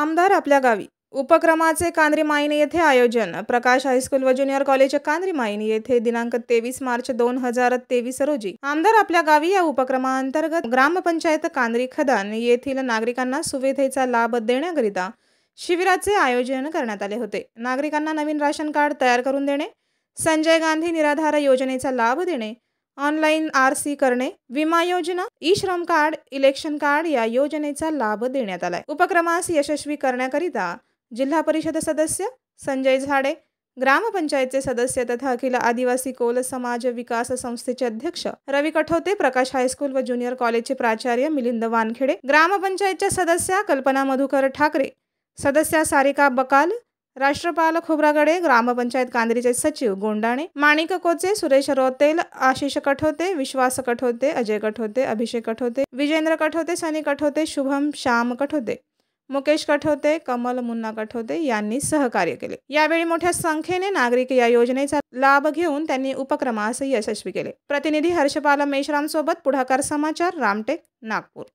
आमदार आपल्या गावी उपक्रमाचे कांद्री माईन येथे आयोजन प्रकाश हायस्कूल व ज्युनियर कॉलेज कांद्री माईन येथे दिनांक तेवीस मार्च दोन हजार तेवीस रोजी आमदार आपल्या गावी या उपक्रमाअंतर्गत ग्रामपंचायत कांद्री खदान येथील नागरिकांना सुविधेचा लाभ देण्याकरिता शिबिराचे आयोजन करण्यात आले होते नागरिकांना नवीन राशन कार्ड तयार करून देणे संजय गांधी निराधार योजनेचा लाभ देणे ऑनलाईन आर सी करणे विमा योजना ई श्रम कार्ड इलेक्शन कार्ड या योजनेचा लाभ देण्यात आलाय उपक्रमास यशस्वी करण्याकरिता जिल्हा परिषद सदस्य संजय झाडे ग्रामपंचायतचे सदस्य तथा अखिल आदिवासी कोल समाज विकास संस्थेचे अध्यक्ष रवी कठोते प्रकाश हायस्कूल व ज्युनियर कॉलेजचे प्राचार्य मिलिंद वानखेडे ग्रामपंचायतच्या सदस्या कल्पना मधुकर ठाकरे सदस्या सारिका बकाल राष्ट्रपाल खोब्रागडे ग्रामपंचायत कांदरीचे सचिव गोंडाणे माणिक कोचे सुरेश रोतेल आशिष कठोते विश्वास कठोते अजय कठोते अभिषेक कठोते विजेंद्र कठोते सनी कठोते शुभम श्याम कठोते मुकेश कठोते कमल मुन्ना कठोते यांनी सहकार्य केले यावेळी मोठ्या संख्येने नागरिक या योजनेचा लाभ घेऊन त्यांनी उपक्रमास यशस्वी केले प्रतिनिधी हर्षपाल मेश्राम सोबत पुढाकार समाचार रामटेक नागपूर